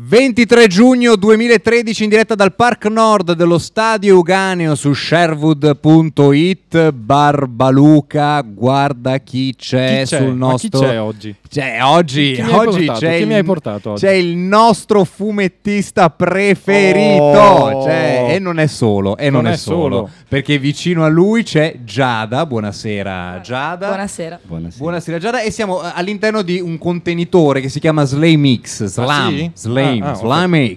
23 giugno 2013 in diretta dal Park Nord dello Stadio Uganeo su sherwood.it Barbaluca, guarda chi c'è, chi c'è? sul nostro... Ma chi c'è oggi? C'è oggi, chi oggi c'è, il... chi mi hai portato oggi? c'è il nostro fumettista preferito oh. cioè, e non è solo, e non, non è, solo, solo, perché vicino a lui c'è Giada, buonasera Giada. Buonasera. Buonasera. buonasera Giada e siamo eh, all'interno di un contenitore che si chiama Slay Mix, ah, Slam, ah, sì? Slay Slime, ah, ah, Slime,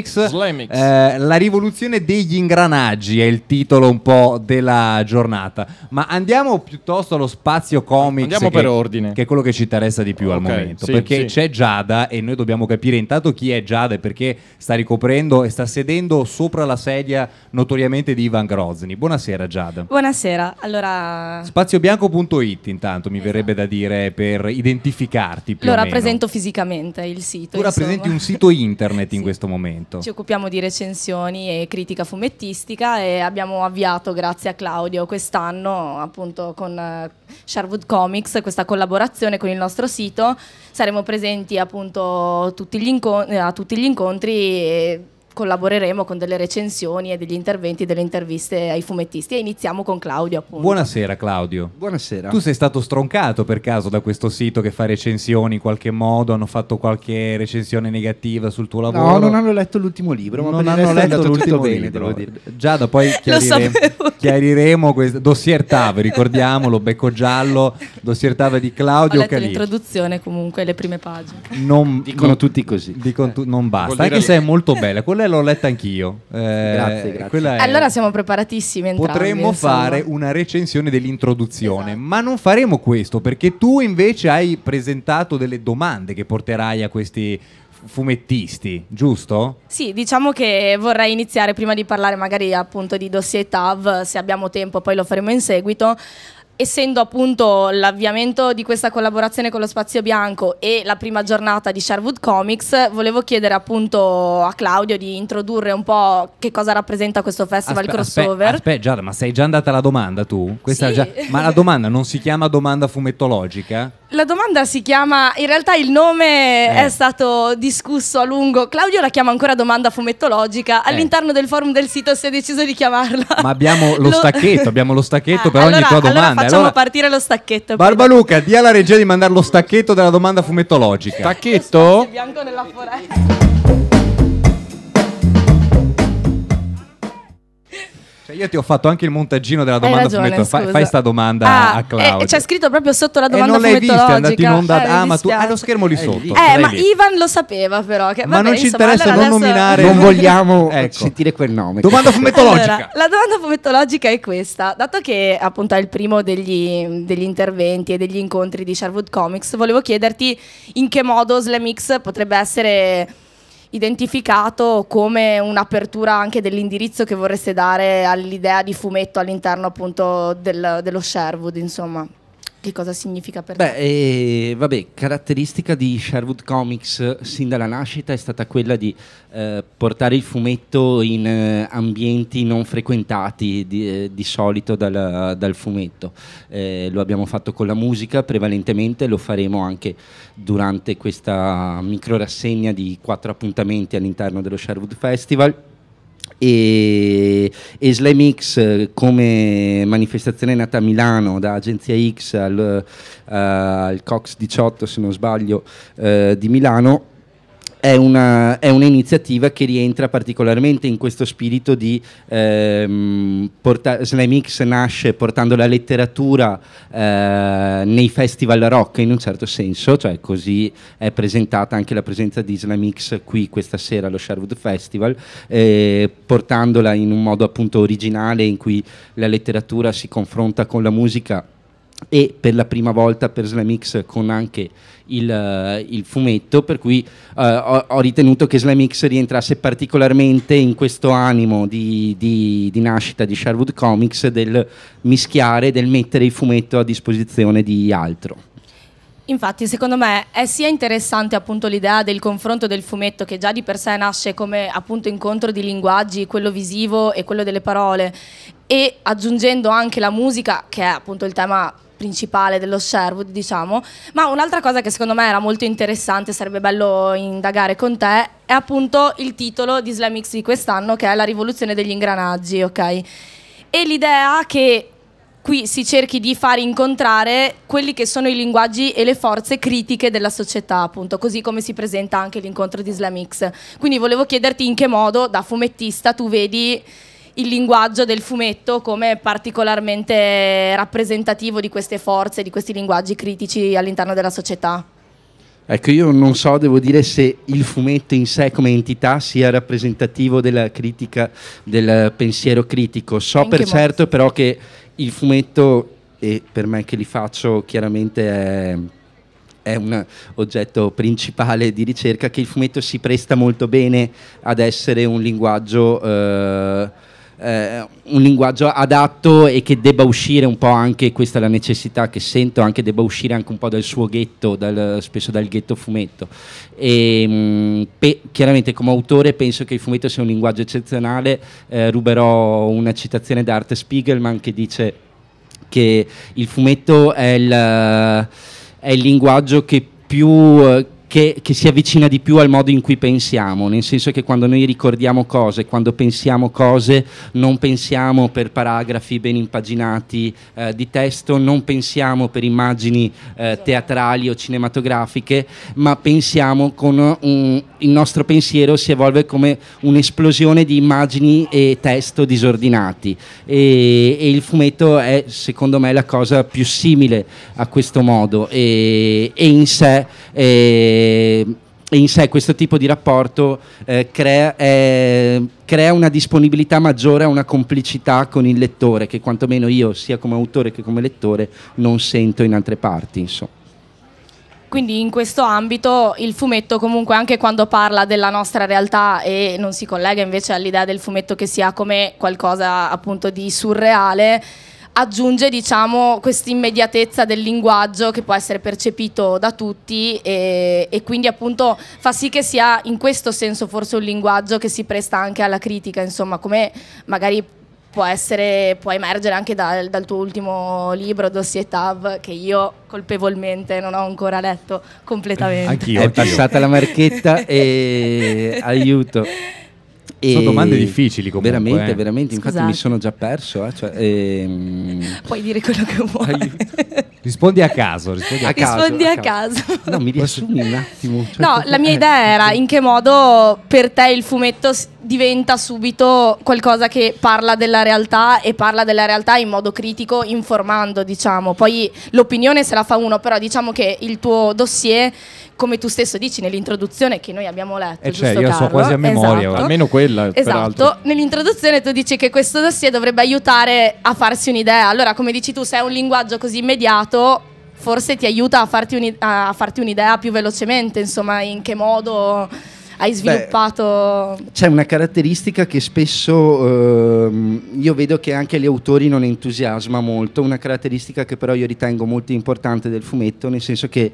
X, Slime, X. Eh, la rivoluzione degli ingranaggi è il titolo un po' della giornata. Ma andiamo piuttosto allo spazio comics. Andiamo che, per ordine. Che è quello che ci interessa di più okay, al momento. Sì, perché sì. c'è Giada e noi dobbiamo capire intanto chi è Giada e perché sta ricoprendo e sta sedendo sopra la sedia notoriamente di Ivan Grozny. Buonasera Giada. Buonasera. Allora... Spaziobianco.it intanto mi esatto. verrebbe da dire per identificarti. Più Lo rappresento fisicamente il sito. Tu insomma. rappresenti un sito internet sì. in questo momento. Ci occupiamo di recensioni e critica fumettistica e abbiamo avviato, grazie a Claudio, quest'anno appunto con eh, Sherwood Comics questa collaborazione con il nostro sito. Saremo presenti appunto tutti incontri, a tutti gli incontri E- collaboreremo con delle recensioni e degli interventi, delle interviste ai fumettisti e iniziamo con Claudio appunto. Buonasera Claudio. Buonasera. Tu sei stato stroncato per caso da questo sito che fa recensioni in qualche modo, hanno fatto qualche recensione negativa sul tuo lavoro? No, non hanno letto l'ultimo libro, ma non hanno letto l'ultimo bene, libro. da poi chiariremo, chiariremo questo dossier Tave, ricordiamolo, becco giallo, dossier Tave di Claudio Ho letto l'introduzione comunque, le prime pagine. Non, dicono non, tutti così. Dicono tu, non basta, anche se è molto bella. Quella quella l'ho letta anch'io. Eh, grazie, grazie. È... Allora siamo preparatissimi entrambi. Potremmo insomma. fare una recensione dell'introduzione, esatto. ma non faremo questo perché tu invece hai presentato delle domande che porterai a questi fumettisti, giusto? Sì, diciamo che vorrei iniziare prima di parlare magari appunto di dossier TAV, se abbiamo tempo poi lo faremo in seguito essendo appunto l'avviamento di questa collaborazione con lo Spazio Bianco e la prima giornata di Sherwood Comics, volevo chiedere appunto a Claudio di introdurre un po' che cosa rappresenta questo festival aspe crossover. Aspetta, Giada, ma sei già andata alla domanda tu? Sì. Già... Ma la domanda non si chiama domanda fumettologica? la domanda si chiama, in realtà il nome eh. è stato discusso a lungo, Claudio la chiama ancora domanda fumettologica, eh. all'interno del forum del sito si è deciso di chiamarla. Ma abbiamo lo, lo... stacchetto, abbiamo lo stacchetto ah, per allora, ogni tua domanda. Allora facciamo allora... partire lo stacchetto. Barbaluca, dia alla regia di mandare lo stacchetto della domanda fumettologica. Stacchetto? Bianco nella foresta. Cioè io ti ho fatto anche il montaggino della domanda ragione, fumetto. Fai, fai sta domanda ah, a eh, Claudio. E, c'è scritto proprio sotto la eh, domanda e non l'hai vista, è andato in onda. Eh, ah, ma tu hai ah, lo schermo lì sotto. Eh, ma Ivan lo sapeva però. Che, ma vabbè, non ci interessa allora non nominare. Non vogliamo eh, ecco. sentire quel nome. Domanda fumettologica. Allora, la domanda fumettologica è questa. Dato che appunto è il primo degli, degli interventi e degli incontri di Sherwood Comics, volevo chiederti in che modo Slam potrebbe essere identificato come un'apertura anche dell'indirizzo che vorreste dare all'idea di fumetto all'interno appunto del, dello Sherwood, insomma. Che cosa significa per Beh, te? Beh, vabbè, caratteristica di Sherwood Comics eh, sin dalla nascita è stata quella di eh, portare il fumetto in eh, ambienti non frequentati di, eh, di solito dal, dal fumetto. Eh, lo abbiamo fatto con la musica prevalentemente, lo faremo anche durante questa micro rassegna di quattro appuntamenti all'interno dello Sherwood Festival e, e Slime X eh, come manifestazione nata a Milano da Agenzia X al, uh, al Cox 18 se non sbaglio uh, di Milano è, una, è, un'iniziativa che rientra particolarmente in questo spirito di ehm, porta- Slime X nasce portando la letteratura eh, nei festival rock in un certo senso, cioè così è presentata anche la presenza di Slime X qui questa sera allo Sherwood Festival, eh, portandola in un modo appunto originale in cui la letteratura si confronta con la musica e per la prima volta per Slamix con anche il, eh, il, fumetto, per cui eh, ho, ho, ritenuto che Slamix rientrasse particolarmente in questo animo di, di, di, nascita di Sherwood Comics del mischiare, del mettere il fumetto a disposizione di altro. Infatti, secondo me è sia interessante appunto l'idea del confronto del fumetto che già di per sé nasce come appunto incontro di linguaggi, quello visivo e quello delle parole e aggiungendo anche la musica che è appunto il tema principale dello Sherwood, diciamo. Ma un'altra cosa che secondo me era molto interessante, sarebbe bello indagare con te, è appunto il titolo di Slam X di quest'anno, che è La rivoluzione degli ingranaggi, ok? E l'idea che qui si cerchi di far incontrare quelli che sono i linguaggi e le forze critiche della società, appunto, così come si presenta anche l'incontro di Slam X. Quindi volevo chiederti in che modo, da fumettista, tu vedi il linguaggio del fumetto come particolarmente rappresentativo di queste forze, di questi linguaggi critici all'interno della società. Ecco, io non so, devo dire se il fumetto in sé come entità sia rappresentativo della critica, del pensiero critico. So per certo però che il fumetto, e per me che li faccio chiaramente è è un oggetto principale di ricerca che il fumetto si presta molto bene ad essere un linguaggio eh, eh, un linguaggio adatto e che debba uscire un po' anche, questa è la necessità che sento, anche debba uscire anche un po' dal suo ghetto, dal, spesso dal ghetto fumetto. E, ehm, mh, pe- chiaramente come autore penso che il fumetto sia un linguaggio eccezionale, eh, ruberò una citazione da Art Spiegelman che dice che il fumetto è il, è il linguaggio che più... Eh, che, che, si avvicina di più al modo in cui pensiamo, nel senso che quando noi ricordiamo cose, quando pensiamo cose, non pensiamo per paragrafi ben impaginati eh, di testo, non pensiamo per immagini eh, teatrali o cinematografiche, ma pensiamo con un, il nostro pensiero si evolve come un'esplosione di immagini e testo disordinati e, e, il fumetto è secondo me la cosa più simile a questo modo e, e in sé... Eh, Ehm, e, in sé questo tipo di rapporto eh, crea, eh, crea, una disponibilità maggiore a una complicità con il lettore che quantomeno io sia come autore che come lettore non sento in altre parti insomma. Quindi in questo ambito il fumetto comunque anche quando parla della nostra realtà e non si collega invece all'idea del fumetto che sia come qualcosa appunto di surreale, aggiunge diciamo, questa immediatezza del linguaggio che può essere percepito da tutti e, e, quindi appunto fa sì che sia in questo senso forse un linguaggio che si presta anche alla critica, insomma, come magari può, essere, può emergere anche dal, dal tuo ultimo libro, Dossier Tav, che io colpevolmente non ho ancora letto completamente. Anch'io, è passata la marchetta e aiuto. Sono domande difficili comunque. Veramente, eh. veramente. Infatti mi sono già perso. Eh. Cioè, ehm... Puoi dire quello che vuoi. Rispondi a caso. Rispondi a caso. Rispondi a caso. No, mi riassumi un attimo. Cioè, no, la mia eh. idea era in che modo per te il fumetto diventa subito qualcosa che parla della realtà e parla della realtà in modo critico, informando, diciamo. Poi l'opinione se la fa uno, però diciamo che il tuo dossier, come tu stesso dici nell'introduzione che noi abbiamo letto, e eh, cioè, io Carlo? so quasi a memoria, esatto. almeno quella, Esatto, peraltro. nell'introduzione tu dici che questo dossier dovrebbe aiutare a farsi un'idea. Allora, come dici tu, se è un linguaggio così immediato, forse ti aiuta a farti, un'idea più velocemente, insomma, in che modo hai sviluppato? Beh, c'è una caratteristica che spesso ehm, io vedo che anche gli autori non entusiasma molto, una caratteristica che però io ritengo molto importante del fumetto, nel senso che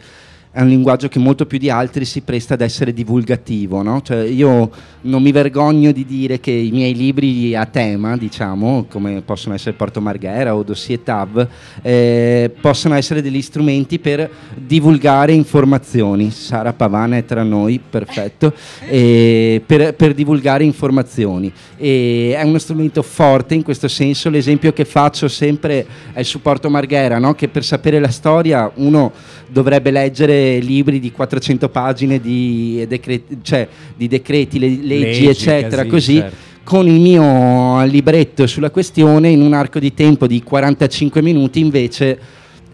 è un linguaggio che molto più di altri si presta ad essere divulgativo. No? Cioè io non mi vergogno di dire che i miei libri a tema, diciamo, come possono essere Porto Marghera o Dossier Tav, eh, possono essere degli strumenti per divulgare informazioni. Sara Pavana è tra noi, perfetto, eh, per, per, divulgare informazioni. E è uno strumento forte in questo senso, l'esempio che faccio sempre è su Porto Marghera, no? che per sapere la storia uno dovrebbe leggere libri di 400 pagine di decreti, cioè, di decreti leggi, leggi, eccetera, casi, così. Certo. Con il mio libretto sulla questione, in un arco di tempo di 45 minuti, invece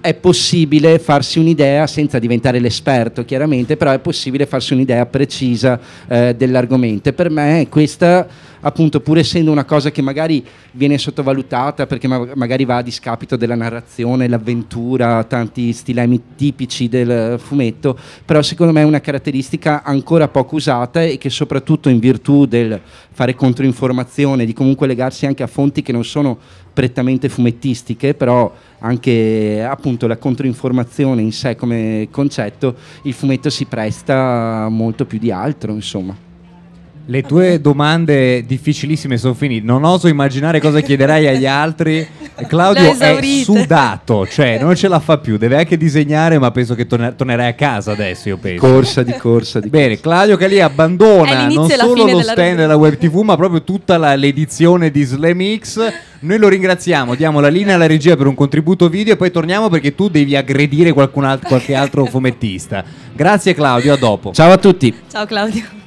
è possibile farsi un'idea, senza diventare l'esperto chiaramente, però è possibile farsi un'idea precisa eh, dell'argomento. Per me questa appunto pur essendo una cosa che magari viene sottovalutata perché ma- magari va a discapito della narrazione, l'avventura, tanti stilemi tipici del fumetto, però secondo me è una caratteristica ancora poco usata e che soprattutto in virtù del fare controinformazione, di comunque legarsi anche a fonti che non sono prettamente fumettistiche, però anche appunto la controinformazione in sé come concetto, il fumetto si presta molto più di altro, insomma. Le tue domande difficilissime sono finite. Non oso immaginare cosa chiederai agli altri. Claudio è sudato, cioè non ce la fa più. Deve anche disegnare, ma penso che torner- tornerai a casa adesso. Io penso. Di Corsa di corsa di Bene, Claudio che lì abbandona non solo lo stand della, della Web TV, ma proprio tutta la, l'edizione di Slam X. Noi lo ringraziamo, diamo la linea alla regia per un contributo video e poi torniamo perché tu devi aggredire alt- qualche altro fumettista. Grazie Claudio, a dopo. Ciao a tutti. Ciao Claudio.